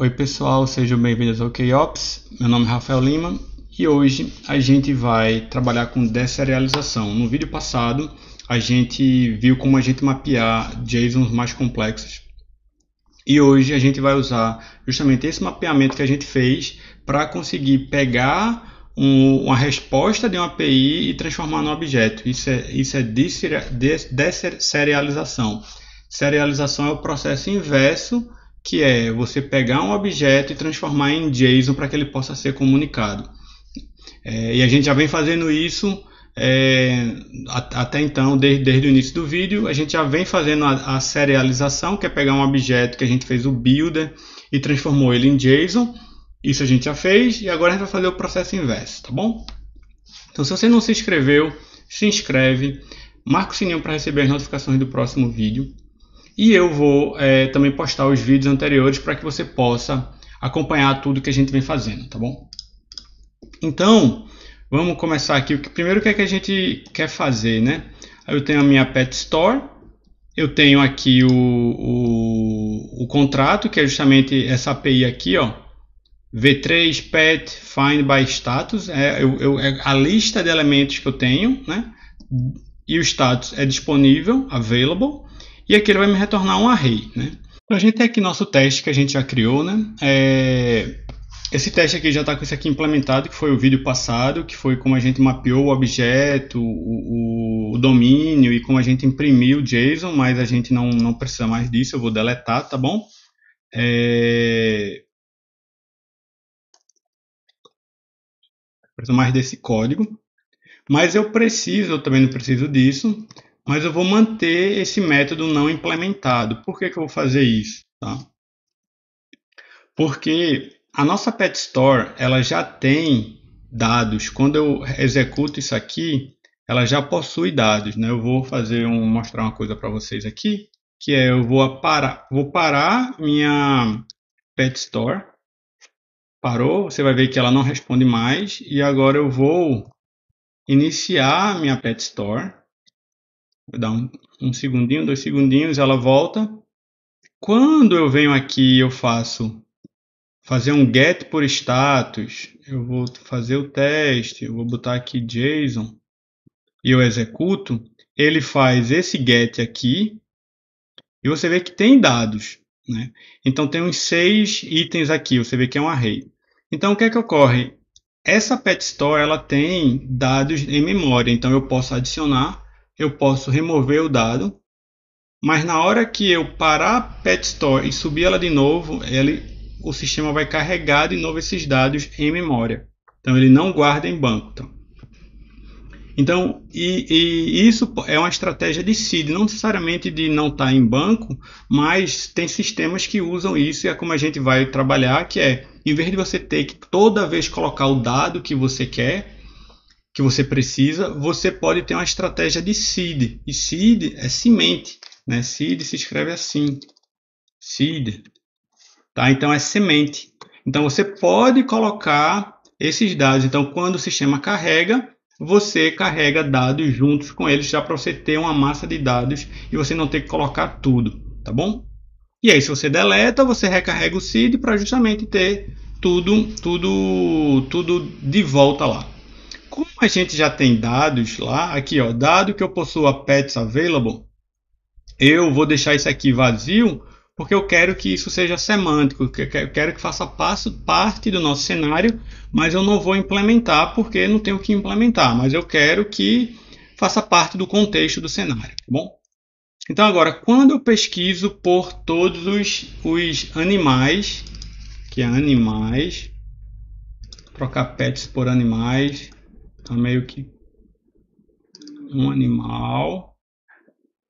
Oi pessoal, sejam bem-vindos ao KOps. Meu nome é Rafael Lima e hoje a gente vai trabalhar com desserialização. No vídeo passado a gente viu como a gente mapear JSONs mais complexos e hoje a gente vai usar justamente esse mapeamento que a gente fez para conseguir pegar um, uma resposta de uma API e transformar num objeto. Isso é, isso é desserialização. Serialização é o processo inverso que é você pegar um objeto e transformar em JSON para que ele possa ser comunicado. É, e a gente já vem fazendo isso é, até então, desde, desde, o início do vídeo, a gente já vem fazendo a, a, serialização, que é pegar um objeto que a gente fez o builder e transformou ele em JSON. Isso a gente já fez e agora a gente vai fazer o processo inverso, tá bom? Então, se você não se inscreveu, se inscreve, marca o sininho para receber as notificações do próximo vídeo. E eu vou é, também postar os vídeos anteriores para que você possa acompanhar tudo que a gente vem fazendo, tá bom? Então, vamos começar aqui. O primeiro, o que é que a gente quer fazer, né? Eu tenho a minha Pet Store, eu tenho aqui o, o, o contrato, que é justamente essa API aqui, ó. V3 Pet Find by Status, é, eu, eu, é a lista de elementos que eu tenho, né? E o status é disponível, available e aqui ele vai me retornar um array. Né? Então a gente tem é aqui nosso teste que a gente já criou. Né? É... Esse teste aqui já está com isso aqui implementado, que foi o vídeo passado, que foi como a gente mapeou o objeto, o, o domínio e como a gente imprimiu o JSON, mas a gente não, não precisa mais disso, eu vou deletar, tá bom? É... Preciso mais desse código. Mas eu preciso, eu também não preciso disso mas eu vou manter esse método não implementado. Por que, que eu vou fazer isso? Tá? Porque a nossa Pet Store ela já tem dados. Quando eu executo isso aqui, ela já possui dados. Né? Eu vou fazer um, mostrar uma coisa para vocês aqui, que é eu vou parar, vou parar minha Pet Store. Parou, você vai ver que ela não responde mais. E agora eu vou iniciar minha Pet Store. Vou dar um, um segundinho, dois segundinhos, ela volta. Quando eu venho aqui eu faço fazer um get por status, eu vou fazer o teste, eu vou botar aqui JSON e eu executo, ele faz esse get aqui e você vê que tem dados. Né? Então tem uns seis itens aqui, você vê que é um array. Então o que é que ocorre? Essa pet store ela tem dados em memória, então eu posso adicionar eu posso remover o dado, mas na hora que eu parar a Pet Store e subir ela de novo, ele, o sistema vai carregar de novo esses dados em memória. Então ele não guarda em banco. Então, então e, e isso é uma estratégia de seed, não necessariamente de não estar tá em banco, mas tem sistemas que usam isso e é como a gente vai trabalhar, que é, em vez de você ter que toda vez colocar o dado que você quer, que você precisa, você pode ter uma estratégia de seed. E seed é semente, né? Seed se escreve assim. Seed. Tá? Então é semente. Então você pode colocar esses dados. Então quando o sistema carrega, você carrega dados juntos com eles já para você ter uma massa de dados e você não ter que colocar tudo, tá bom? E aí se você deleta, você recarrega o seed para justamente ter tudo, tudo, tudo de volta lá como a gente já tem dados lá, aqui ó, dado que eu possuo a pets available, eu vou deixar isso aqui vazio, porque eu quero que isso seja semântico, que eu quero que faça passo, parte do nosso cenário, mas eu não vou implementar porque não tenho que implementar, mas eu quero que faça parte do contexto do cenário, tá bom? Então agora, quando eu pesquiso por todos os, os animais, que é animais, trocar pets por animais, então, meio que um animal.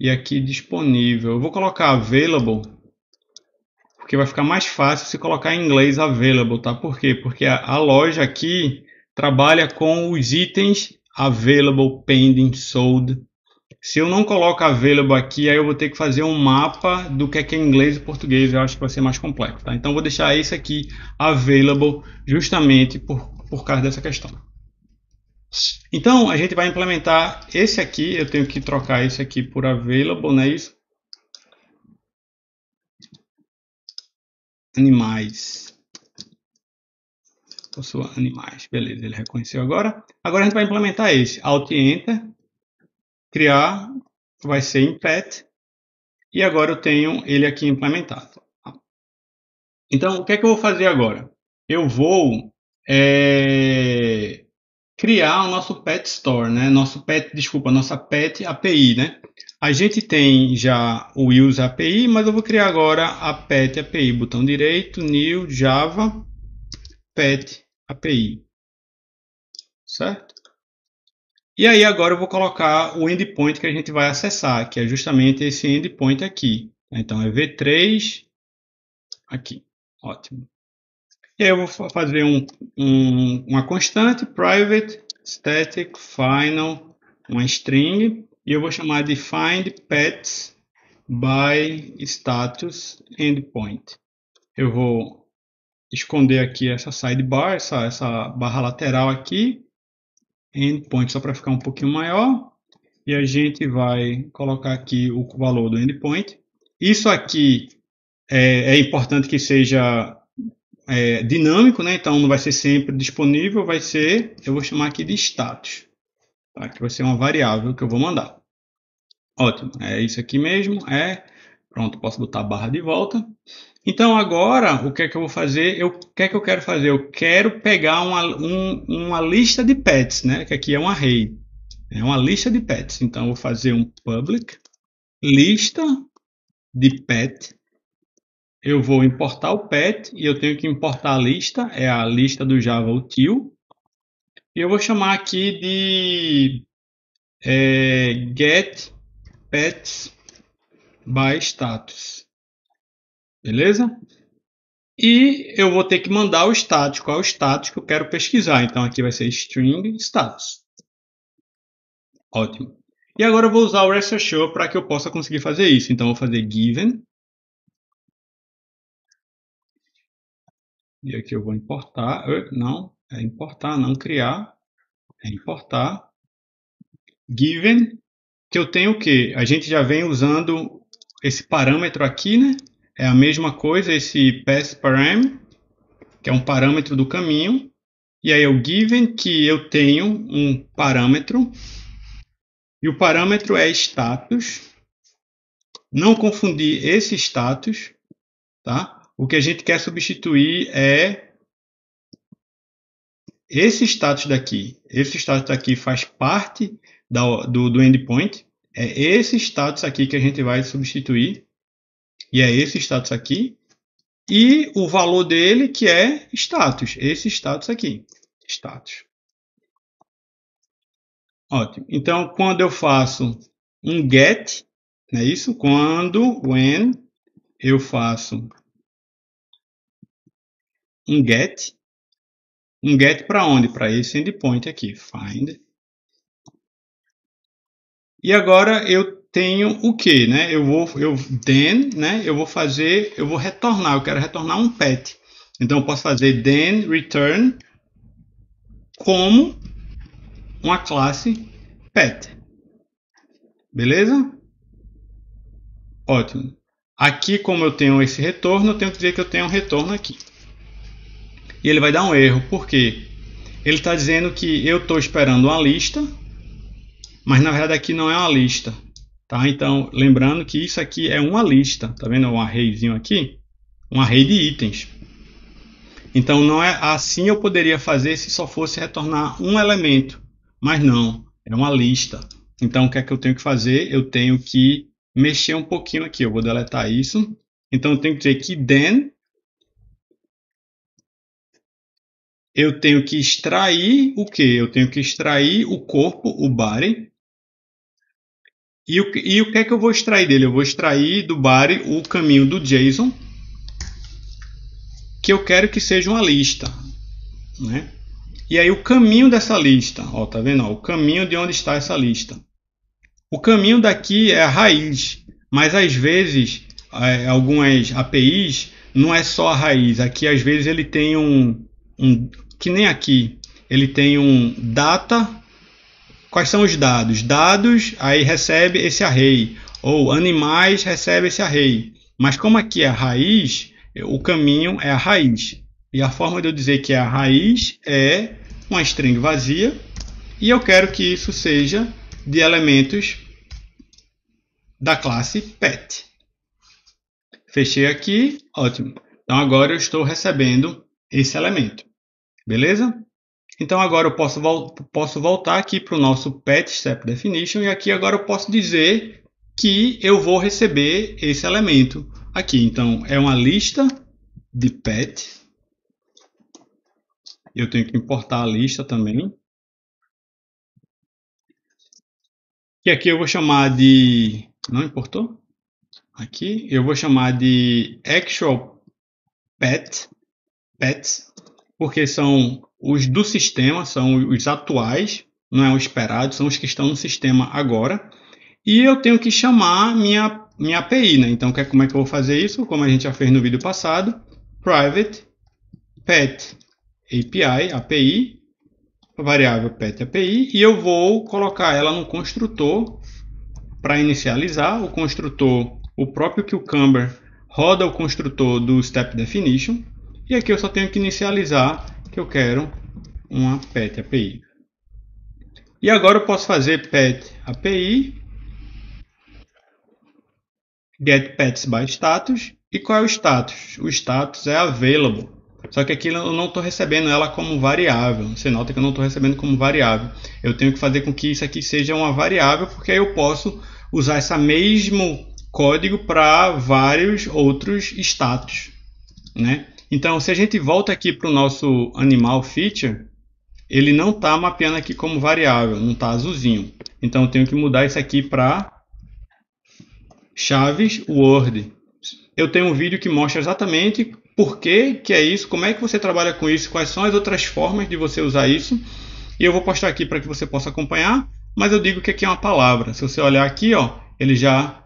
E aqui disponível. Eu vou colocar available, porque vai ficar mais fácil se colocar em inglês available, tá? Por quê? Porque a, a loja aqui trabalha com os itens available, pending, sold. Se eu não coloco available aqui, aí eu vou ter que fazer um mapa do que é, que é inglês e português. Eu acho que vai ser mais complexo, tá? Então, vou deixar esse aqui available justamente por, por causa dessa questão. Então, a gente vai implementar esse aqui, eu tenho que trocar esse aqui por available, né? Isso. Animais. Possua animais. Beleza, ele reconheceu agora. Agora a gente vai implementar esse. Alt Enter. Criar. Vai ser em pet. E agora eu tenho ele aqui implementado. Então, o que é que eu vou fazer agora? Eu vou... É criar o nosso Pet Store, né? Nosso Pet, desculpa, nossa Pet API, né? A gente tem já o Use API, mas eu vou criar agora a Pet API. Botão direito, New, Java, Pet API. Certo? E aí agora eu vou colocar o endpoint que a gente vai acessar, que é justamente esse endpoint aqui. Então é V3 aqui. Ótimo. Eu vou fazer um, um, uma constante private static final, uma string, e eu vou chamar de find pets by status endpoint. Eu vou esconder aqui essa sidebar, essa, essa barra lateral aqui, endpoint só para ficar um pouquinho maior, e a gente vai colocar aqui o valor do endpoint. Isso aqui é, é importante que seja é, dinâmico, né? Então não vai ser sempre disponível, vai ser, eu vou chamar aqui de status, tá? que vai ser uma variável que eu vou mandar. Ótimo, é isso aqui mesmo, é pronto, posso botar a barra de volta. Então agora o que é que eu vou fazer? Eu, o que é que eu quero fazer? Eu quero pegar uma, um, uma lista de pets, né? Que aqui é um array, é uma lista de pets. Então eu vou fazer um public lista de pet eu vou importar o pet e eu tenho que importar a lista, é a lista do Java util. E eu vou chamar aqui de é, get pets by status. Beleza? E eu vou ter que mandar o status, qual é o status que eu quero pesquisar. Então aqui vai ser string status. Ótimo. E agora eu vou usar o RestAssure para que eu possa conseguir fazer isso. Então eu vou fazer given E aqui eu vou importar, não, é importar, não criar, é importar. Given, que eu tenho o que? A gente já vem usando esse parâmetro aqui, né? É a mesma coisa, esse passParam, param, que é um parâmetro do caminho. E aí é o given que eu tenho um parâmetro. E o parâmetro é status. Não confundir esse status, tá? o que a gente quer substituir é esse status daqui. Esse status daqui faz parte da, do, do endpoint. É esse status aqui que a gente vai substituir. E é esse status aqui. E o valor dele que é status. Esse status aqui. Status. Ótimo. Então, quando eu faço um get, não é isso? Quando, when, eu faço um get, um get para onde? Para esse endpoint aqui, find. E agora eu tenho o que, né? Eu vou, eu then, né? Eu vou fazer, eu vou retornar. Eu quero retornar um pet. Então eu posso fazer then return como uma classe pet. Beleza? Ótimo. Aqui, como eu tenho esse retorno, eu tenho que dizer que eu tenho um retorno aqui. E ele vai dar um erro, porque ele está dizendo que eu estou esperando uma lista, mas na verdade aqui não é uma lista. Tá? Então, lembrando que isso aqui é uma lista, tá vendo um arrayzinho aqui? Um array de itens. Então, não é assim eu poderia fazer se só fosse retornar um elemento, mas não, é uma lista. Então, o que é que eu tenho que fazer? Eu tenho que mexer um pouquinho aqui, eu vou deletar isso. Então, eu tenho que dizer que then eu tenho que extrair o que? Eu tenho que extrair o corpo, o body. E o, e o que é que eu vou extrair dele? Eu vou extrair do body o caminho do JSON, que eu quero que seja uma lista. Né? E aí o caminho dessa lista, ó, tá vendo? Ó, o caminho de onde está essa lista. O caminho daqui é a raiz, mas às vezes é, algumas APIs não é só a raiz. Aqui às vezes ele tem um, um, que nem aqui, ele tem um data, quais são os dados? Dados, aí recebe esse array, ou animais recebe esse array. Mas como aqui é a raiz, o caminho é a raiz. E a forma de eu dizer que é a raiz é uma string vazia, e eu quero que isso seja de elementos da classe pet. Fechei aqui, ótimo. Então agora eu estou recebendo esse elemento. Beleza? Então agora eu posso, vol posso voltar aqui para o nosso Pet Step Definition e aqui agora eu posso dizer que eu vou receber esse elemento aqui. Então é uma lista de pet. Eu tenho que importar a lista também. E aqui eu vou chamar de... Não importou? Aqui eu vou chamar de actual pet, pets porque são os do sistema, são os atuais, não é o esperado, são os que estão no sistema agora. E eu tenho que chamar minha, minha API, né? Então, que, é como é que eu vou fazer isso? Como a gente já fez no vídeo passado, private pet API, API, variável pet API, e eu vou colocar ela no construtor para inicializar o construtor, o próprio que o roda o construtor do step definition e aqui eu só tenho que inicializar que eu quero uma pet API. E agora eu posso fazer pet API get pets by status. E qual é o status? O status é available. Só que aqui eu não estou recebendo ela como variável. Você nota que eu não estou recebendo como variável. Eu tenho que fazer com que isso aqui seja uma variável, porque aí eu posso usar esse mesmo código para vários outros status. Né? Então, se a gente volta aqui para o nosso animal feature, ele não está mapeando aqui como variável, não está azulzinho. Então, eu tenho que mudar isso aqui para chaves Word. Eu tenho um vídeo que mostra exatamente por que, que é isso, como é que você trabalha com isso, quais são as outras formas de você usar isso. E eu vou postar aqui para que você possa acompanhar, mas eu digo que aqui é uma palavra. Se você olhar aqui, ó, ele já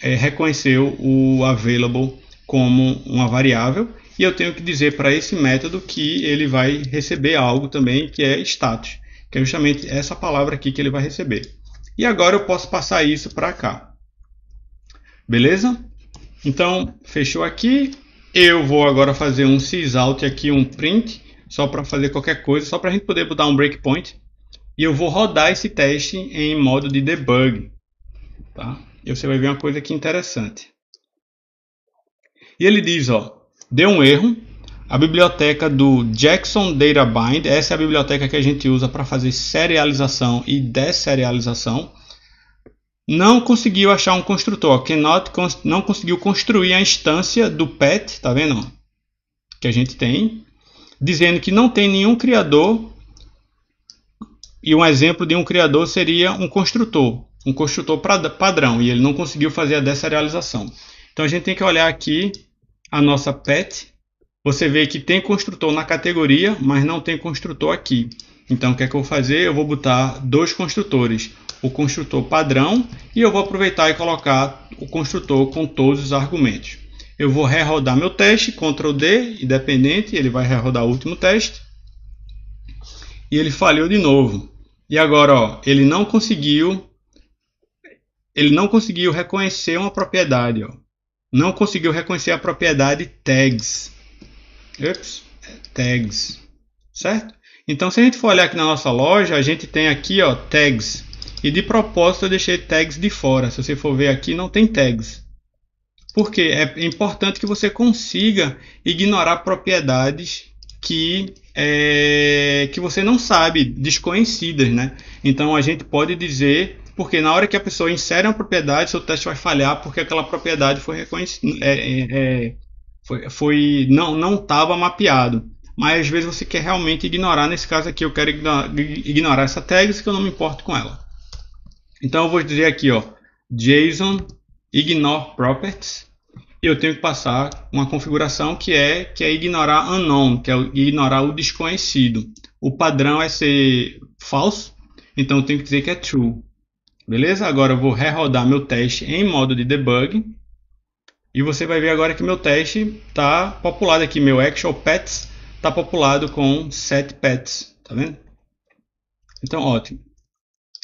é, reconheceu o available como uma variável e eu tenho que dizer para esse método que ele vai receber algo também que é status, que é justamente essa palavra aqui que ele vai receber. E agora eu posso passar isso para cá. Beleza? Então, fechou aqui. Eu vou agora fazer um sysout aqui, um print, só para fazer qualquer coisa, só para a gente poder botar um breakpoint. E eu vou rodar esse teste em modo de debug. Tá? E você vai ver uma coisa aqui interessante. E ele diz, ó, Deu um erro. A biblioteca do Jackson DataBind, essa é a biblioteca que a gente usa para fazer serialização e desserialização, não conseguiu achar um construtor, cannot, não conseguiu construir a instância do pet, tá vendo? Que a gente tem, dizendo que não tem nenhum criador. E um exemplo de um criador seria um construtor, um construtor padrão, e ele não conseguiu fazer a desserialização. Então a gente tem que olhar aqui a nossa pet, você vê que tem construtor na categoria, mas não tem construtor aqui. Então, o que é que eu vou fazer? Eu vou botar dois construtores, o construtor padrão e eu vou aproveitar e colocar o construtor com todos os argumentos. Eu vou rerodar meu teste, Ctrl D, independente, ele vai rerodar o último teste. E ele falhou de novo. E agora, ó, ele não conseguiu ele não conseguiu reconhecer uma propriedade, ó não conseguiu reconhecer a propriedade tags. Ups, tags, certo? Então, se a gente for olhar aqui na nossa loja, a gente tem aqui ó, tags. E de propósito eu deixei tags de fora. Se você for ver aqui, não tem tags. Porque é importante que você consiga ignorar propriedades que, é, que você não sabe, desconhecidas. Né? Então, a gente pode dizer porque na hora que a pessoa insere uma propriedade, seu teste vai falhar porque aquela propriedade foi reconhecida, é, é, é, foi, foi, não não estava mapeado. Mas às vezes você quer realmente ignorar. Nesse caso aqui, eu quero ignorar essa tag, que eu não me importo com ela. Então eu vou dizer aqui, ó, JSON ignore properties. E Eu tenho que passar uma configuração que é que é ignorar unknown, que é ignorar o desconhecido. O padrão é ser falso, então eu tenho que dizer que é true. Beleza? Agora eu vou rerodar meu teste em modo de debug. E você vai ver agora que meu teste está populado aqui. Meu actual pets está populado com 7 pets. Tá vendo? Então, ótimo.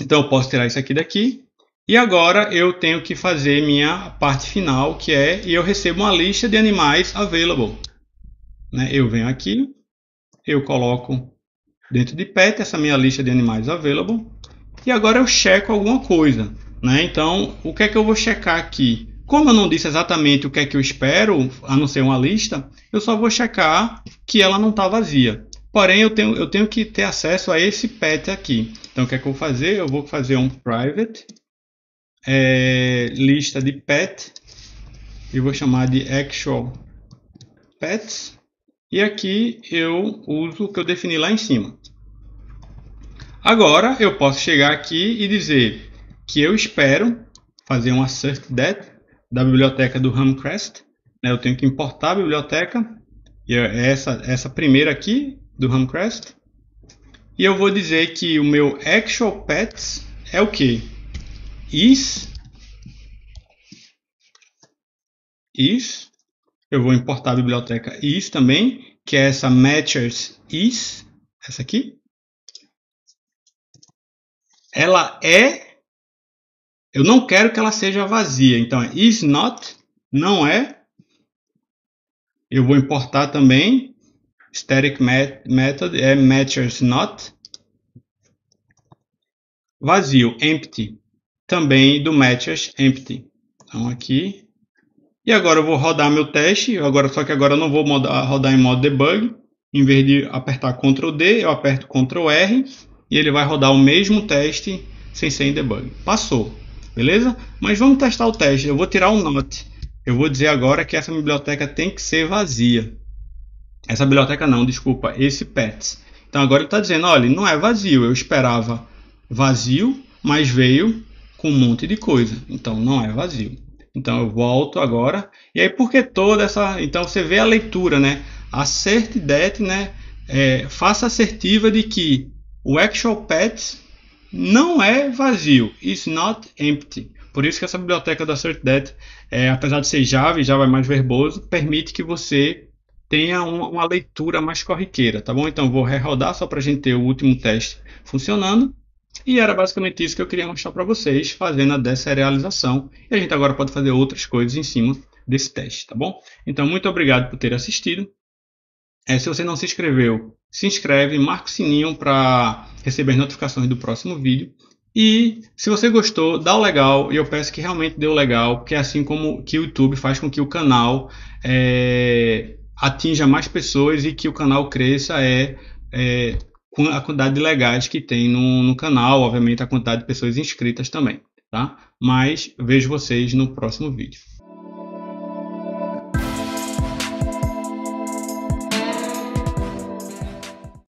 Então eu posso tirar isso aqui daqui. E agora eu tenho que fazer minha parte final, que é e eu recebo uma lista de animais available. Né? Eu venho aqui, eu coloco dentro de pet essa minha lista de animais available e agora eu checo alguma coisa. Né? Então, o que é que eu vou checar aqui? Como eu não disse exatamente o que é que eu espero, a não ser uma lista, eu só vou checar que ela não está vazia. Porém, eu tenho, eu tenho que ter acesso a esse pet aqui. Então, o que é que eu vou fazer? Eu vou fazer um private é, lista de pet e vou chamar de actual pets. E aqui eu uso o que eu defini lá em cima. Agora eu posso chegar aqui e dizer que eu espero fazer um assert that da biblioteca do Hamcrest. Né? Eu tenho que importar a biblioteca, e é essa, essa primeira aqui do Hamcrest. E eu vou dizer que o meu actual pets é o que? Is is. Eu vou importar a biblioteca is também, que é essa matchers is, essa aqui ela é. Eu não quero que ela seja vazia. Então, é, is not, não é. Eu vou importar também. Static method é matches not. Vazio, empty. Também do matches empty. Então, aqui. E agora eu vou rodar meu teste. Agora, só que agora eu não vou rodar em modo debug. Em vez de apertar Ctrl D, eu aperto Ctrl R e ele vai rodar o mesmo teste sem ser em debug. Passou, beleza? Mas vamos testar o teste. Eu vou tirar o not. Eu vou dizer agora que essa biblioteca tem que ser vazia. Essa biblioteca não, desculpa, esse pets. Então agora ele está dizendo, olha, não é vazio. Eu esperava vazio, mas veio com um monte de coisa. Então não é vazio. Então eu volto agora. E aí por que toda essa... Então você vê a leitura, né? Acerte det, né? É, faça assertiva de que o actual path não é vazio, it's not empty. Por isso que essa biblioteca da SearchDet, é, apesar de ser Java e Java é mais verboso, permite que você tenha uma, uma leitura mais corriqueira, tá bom? Então vou rerodar só para a gente ter o último teste funcionando. E era basicamente isso que eu queria mostrar para vocês, fazendo a desserialização. E a gente agora pode fazer outras coisas em cima desse teste, tá bom? Então, muito obrigado por ter assistido. É, se você não se inscreveu, se inscreve, marca o sininho para receber as notificações do próximo vídeo. E se você gostou, dá o legal e eu peço que realmente dê o legal, porque é assim como que o YouTube faz com que o canal é, atinja mais pessoas e que o canal cresça é, é a quantidade de legais que tem no, no canal, obviamente a quantidade de pessoas inscritas também, tá? Mas vejo vocês no próximo vídeo.